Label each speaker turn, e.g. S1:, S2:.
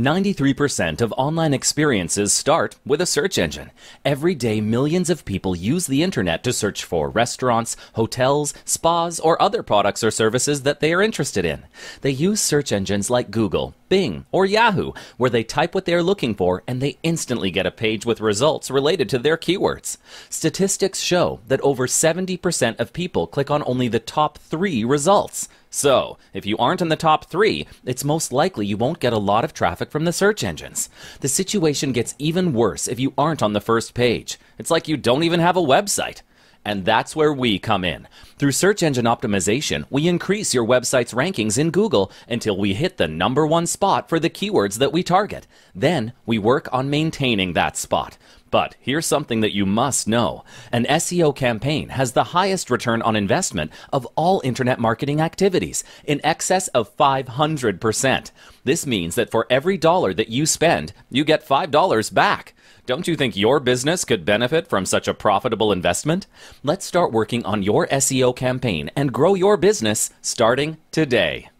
S1: 93% of online experiences start with a search engine. Every day, millions of people use the internet to search for restaurants, hotels, spas, or other products or services that they are interested in. They use search engines like Google, Bing, or Yahoo, where they type what they are looking for and they instantly get a page with results related to their keywords. Statistics show that over 70% of people click on only the top three results. So, if you aren't in the top three, it's most likely you won't get a lot of traffic from the search engines. The situation gets even worse if you aren't on the first page. It's like you don't even have a website. And that's where we come in. Through search engine optimization, we increase your website's rankings in Google until we hit the number one spot for the keywords that we target. Then we work on maintaining that spot. But here's something that you must know an SEO campaign has the highest return on investment of all internet marketing activities, in excess of 500%. This means that for every dollar that you spend, you get $5 back. Don't you think your business could benefit from such a profitable investment? Let's start working on your SEO campaign and grow your business starting today.